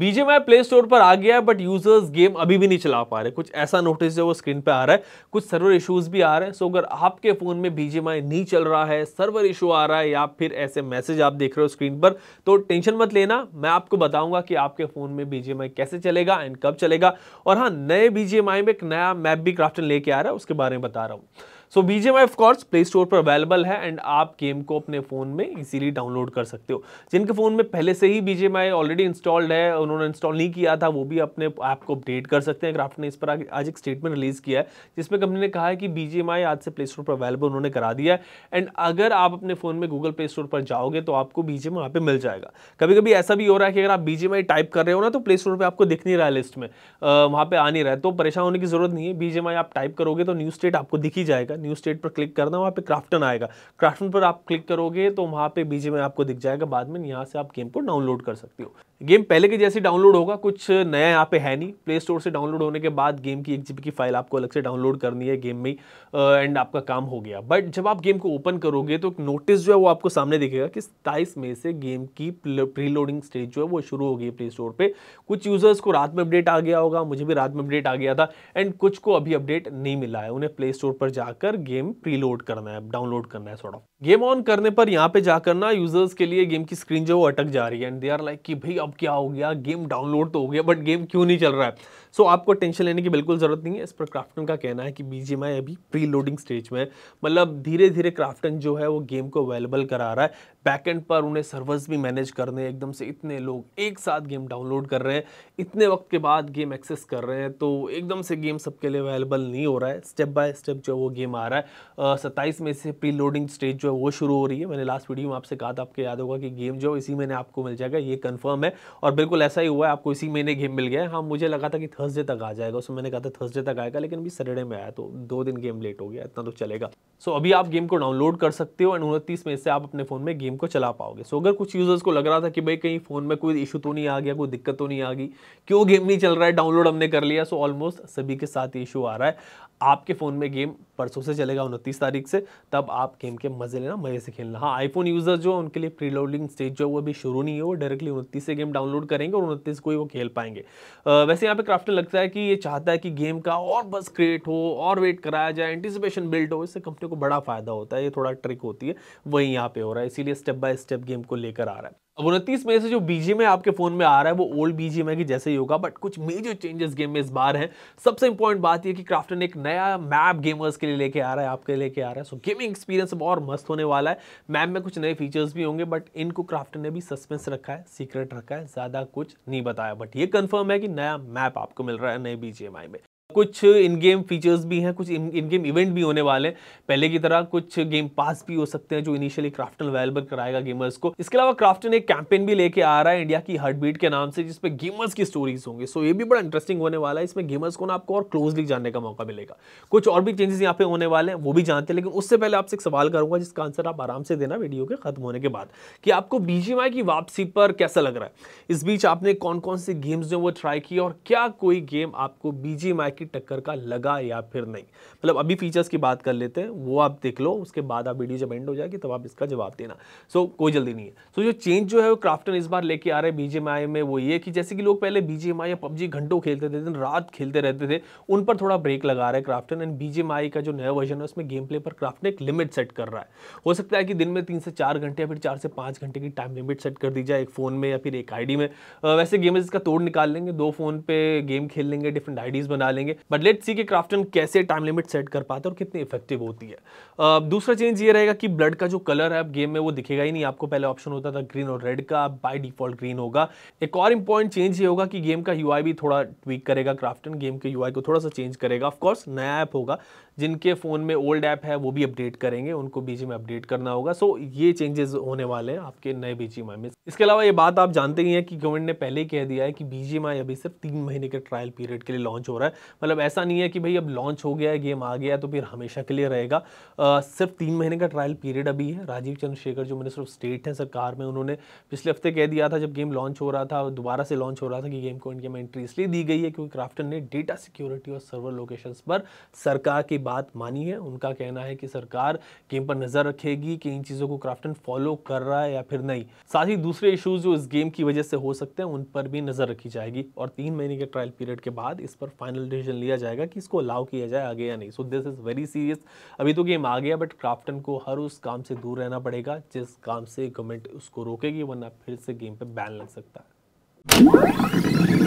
बीजेमआई play store पर आ गया है बट यूजर्स गेम अभी भी नहीं चला पा रहे कुछ ऐसा नोटिस जो वो स्क्रीन पे आ रहा है कुछ सर्वर इश्यूज भी आ रहे हैं सो अगर आपके फ़ोन में बीजेमआई नहीं चल रहा है सर्वर इशू आ रहा है या फिर ऐसे मैसेज आप देख रहे हो स्क्रीन पर तो टेंशन मत लेना मैं आपको बताऊंगा कि आपके फ़ोन में बीजेमआई कैसे चलेगा एंड कब चलेगा और हाँ नए बीजेमआई में एक नया मैप भी क्राफ्टन लेके आ रहा है उसके बारे में बता रहा हूँ so B I of course play store पर अवेलेबल है एंड आप गेम को अपने फ़ोन में इजीली डाउनलोड कर सकते हो जिनके फ़ोन में पहले से ही आई ऑलरेडी इंस्टॉल्ड है उन्होंने इंस्टॉल नहीं किया था वो भी अपने ऐप को अपडेट कर सकते हैं क्राफ्ट ने इस पर आज एक स्टेटमेंट रिलीज़ किया है जिसमें कंपनी ने कहा है कि आई आज से प्ले स्टोर पर अवेलेबल उन्होंने करा दिया है एंड अगर आप अपने फ़ोन में गूगल प्ले स्टोर पर जाओगे तो आपको बीजीएम वहाँ पर मिल जाएगा कभी कभी ऐसा भी हो रहा है कि अगर आप आई टाइप कर रहे हो ना तो प्ले स्टोर पर आपको दिख नहीं रहा है लिस्ट में वहाँ पर आ नहीं रहा है तो परेशान होने की जरूरत नहीं है आई आप टाइप करोगे तो न्यू स्टेट आपको दिख ही जाएगा न्यू स्टेट पर क्लिक करना वहाँ पे क्राफ्टन आएगा क्राफ्टन पर आप क्लिक करोगे तो वहाँ पे बीजे में आपको दिख जाएगा बाद में यहाँ से आप गेम को डाउनलोड कर सकते हो गेम पहले के जैसे डाउनलोड होगा कुछ नया यहाँ पे है नहीं प्ले स्टोर से डाउनलोड होने के बाद गेम की एक जीबी की फाइल आपको अलग से डाउनलोड करनी है गेम में एंड आपका काम हो गया बट जब आप गेम को ओपन करोगे तो नोटिस जो है वो आपको सामने दिखेगा कि सताईस मई से गेम की प्री लोडिंग स्टेज जो है वो शुरू हो गई प्ले स्टोर पर कुछ यूज़र्स को रात में अपडेट आ गया होगा मुझे भी रात में अपडेट आ गया था एंड कुछ को अभी अपडेट नहीं मिला है उन्हें प्ले स्टोर पर जाकर गेम प्री करना है डाउनलोड करना है थोड़ा गेम ऑन करने पर यहाँ पे जाकर ना यूज़र्स के लिए गेम की स्क्रीन जो है वो अटक जा रही है एंड दे आर लाइक कि भाई अब क्या हो गया गेम डाउनलोड तो हो गया बट गेम क्यों नहीं चल रहा है सो so, आपको टेंशन लेने की बिल्कुल ज़रूरत नहीं है इस पर क्राफ्टन का कहना है कि बी अभी प्री लोडिंग स्टेज में है मतलब धीरे धीरे क्राफ्टन जो है वो गेम को अवेलेबल करा रहा है बैकेंड पर उन्हें सर्वर्स भी मैनेज करने एकदम से इतने लोग एक साथ गेम डाउनलोड कर रहे हैं इतने वक्त के बाद गेम एक्सेस कर रहे हैं तो एकदम से गेम सबके लिए अवेलेबल नहीं हो रहा है स्टेप बाय स्टेप जो वो गेम आ रहा है सत्ताईस में से प्री लोडिंग स्टेज जो है वो शुरू हो रही है मैंने लास्ट वीडियो में आपसे कहा था आपको याद होगा कि गेम जो इसी महीने आपको मिल जाएगा ये कन्फर्म है और बिल्कुल ऐसा ही हुआ है आपको इसी महीने गेम मिल गया है हाँ मुझे लगा था कि थर्सडे तक आ जाएगा उसमें मैंने कहा था थर्सडे तक आएगा लेकिन अभी सैटरडे में आया तो दो दिन गेम लेट हो गया इतना तो चलेगा सो अभी आप गेम को डाउनलोड कर सकते हो एंड उनतीस में से आप अपने फ़ोन में गेम को चला पाओगे सो अगर कुछ यूज़र्स को लग रहा था कि भाई कहीं फ़ोन में कोई इशू तो नहीं आ गया कोई दिक्कत तो नहीं आ गई क्यों गेम नहीं चल रहा है डाउनलोड हमने कर लिया सो ऑलमोस्ट सभी के साथ इशू आ रहा है आपके फ़ोन में गेम परसों से चलेगा उनतीस तारीख से तब आप गेम के मज़े लेना मज़े से खेलना हाँ आईफोन यूज़र जो उनके लिए प्री स्टेज जो है वो अभी शुरू नहीं है वो डायरेक्टली उनतीस से गेम डाउनलोड करेंगे और उनतीस को ही वो खेल पाएंगे वैसे यहाँ पे क्राफ्टन लगता है कि ये चाहता है कि गेम का और बस क्रिएट हो और वेट कराया जाए एंटिसिपेशन बिल्ड हो इससे कंपनी को बड़ा फ़ायदा होता है ये थोड़ा ट्रिक होती है वही यहाँ पे हो रहा है इसीलिए स्टेप बाय स्टेप गेम को लेकर आ रहा है अब उनतीस में से जो बीजीएम आपके फोन में आ रहा है वो ओल्ड बीजीएमआई की जैसे ही होगा बट कुछ मेजर चेंजेस गेम में इस बार है सबसे इंपॉर्टेंट बात यह कि क्राफ्टन एक नया मैप गेमर्स के लिए लेके आ रहा है आपके लेके आ रहा है सो गेमिंग एक्सपीरियंस अब और मस्त होने वाला है मैप में कुछ नए फीचर्स भी होंगे बट इनको क्राफ्टन ने भी सस्पेंस रखा है सीक्रेट रखा है ज़्यादा कुछ नहीं बताया बट ये कन्फर्म है कि नया मैप आपको मिल रहा है नए बीजीएमआई में कुछ इन गेम फीचर्स भी हैं कुछ इन गेम इवेंट भी होने वाले हैं पहले की तरह कुछ गेम पास भी हो सकते हैं जो इनिशियली क्राफ्टन अवेलेबल कराएगा गेमर्स को इसके अलावा क्राफ्टन एक कैंपेन भी लेके आ रहा है इंडिया की हार्ट बीट के नाम से जिसमें गेमर्स की स्टोरीज होंगे सो ये भी बड़ा इंटरेस्टिंग होने वाला है इसमें गेमर्स को ना आपको और क्लोजली जानने का मौका मिलेगा कुछ और भी चेंजेस यहाँ पे होने वाले हैं वो भी जानते हैं लेकिन उससे पहले आपसे एक सवाल करूंगा जिसका आंसर आप आराम से देना वीडियो के खत्म होने के बाद कि आपको बीजीएमआई की वापसी पर कैसा लग रहा है इस बीच आपने कौन कौन से गेम्स जो वो ट्राई किए और क्या कोई गेम आपको बीजीएमआई की की टक्कर का लगा या फिर नहीं मतलब अभी फीचर्स की बात कर लेते हैं वो आप देख लो उसके बाद आप वीडियो जब एंड हो जाएगी तब तो आप इसका जवाब देना सो so, कोई जल्दी नहीं है सो so, जो चेंज जो है वो क्राफ्टन इस बार लेके आ रहे हैं बीजेमआई में वो ये कि जैसे कि लोग पहले बीजेमआई या पबजी घंटों खेलते थे दिन रात खेलते रहते थे उन पर थोड़ा ब्रेक लगा रहे क्राफ्टन एंड बीजेमआई का जो नया वर्जन है उसमें गेम प्ले पर क्राफ्टन एक लिमिट सेट कर रहा है हो सकता है कि दिन में तीन से चार घंटे या फिर चार से पाँच घंटे की टाइम लिमिट सेट कर दी जाए एक फ़ोन में या फिर एक आईडी में वैसे गेमर्स इसका तोड़ निकाल लेंगे दो फ़ोन पे गेम खेल लेंगे डिफरेंट आईडीज़ बना लेंगे करेंगे बट लेट सी कि क्राफ्टन कैसे टाइम लिमिट सेट कर पाते हैं और कितनी इफेक्टिव होती है uh, दूसरा चेंज ये रहेगा कि ब्लड का जो कलर है अब गेम में वो दिखेगा ही नहीं आपको पहले ऑप्शन होता था ग्रीन और रेड का बाय डिफॉल्ट ग्रीन होगा एक और इंपॉर्टेंट चेंज ये होगा कि गेम का यू भी थोड़ा ट्वीक करेगा क्राफ्टन गेम के यू को थोड़ा सा चेंज करेगा ऑफकोर्स नया ऐप होगा जिनके फ़ोन में ओल्ड ऐप है वो भी अपडेट करेंगे उनको बीच में अपडेट करना होगा सो ये चेंजेस होने वाले हैं आपके नए बीजी में इसके अलावा ये बात आप जानते ही हैं कि गवर्नमेंट ने पहले ही कह दिया है कि बीजी अभी सिर्फ तीन महीने के ट्रायल पीरियड के लिए लॉन्च हो रहा है मतलब ऐसा नहीं है कि भाई अब लॉन्च हो गया है गेम आ गया है तो फिर हमेशा के लिए रहेगा आ, सिर्फ तीन महीने का ट्रायल पीरियड अभी है राजीव चंद्रशेखर जो मिनिस्टर ऑफ स्टेट हैं सरकार में उन्होंने पिछले हफ्ते कह दिया था जब गेम लॉन्च हो रहा था दोबारा से लॉन्च हो रहा था कि गेम को इंडिया में एंट्री इसलिए दी गई है क्योंकि क्राफ्टन ने डेटा सिक्योरिटी और सर्वर लोकेशन पर सरकार की बात मानी है उनका कहना है कि सरकार गेम पर नज़र रखेगी कि इन चीज़ों को क्राफ्टन फॉलो कर रहा है या फिर नहीं साथ ही दूसरे इशूज़ जो इस गेम की वजह से हो सकते हैं उन पर भी नज़र रखी जाएगी और तीन महीने के ट्रायल पीरियड के बाद इस पर फाइनल डिसीजन डिसीजन लिया जाएगा कि इसको अलाउ किया जाए आगे या नहीं so this is very serious अभी तो गेम आ गया बट क्राफ्टन को हर उस काम से दूर रहना पड़ेगा जिस काम से गवर्नमेंट उसको रोकेगी वरना फिर से गेम पर बैन लग सकता है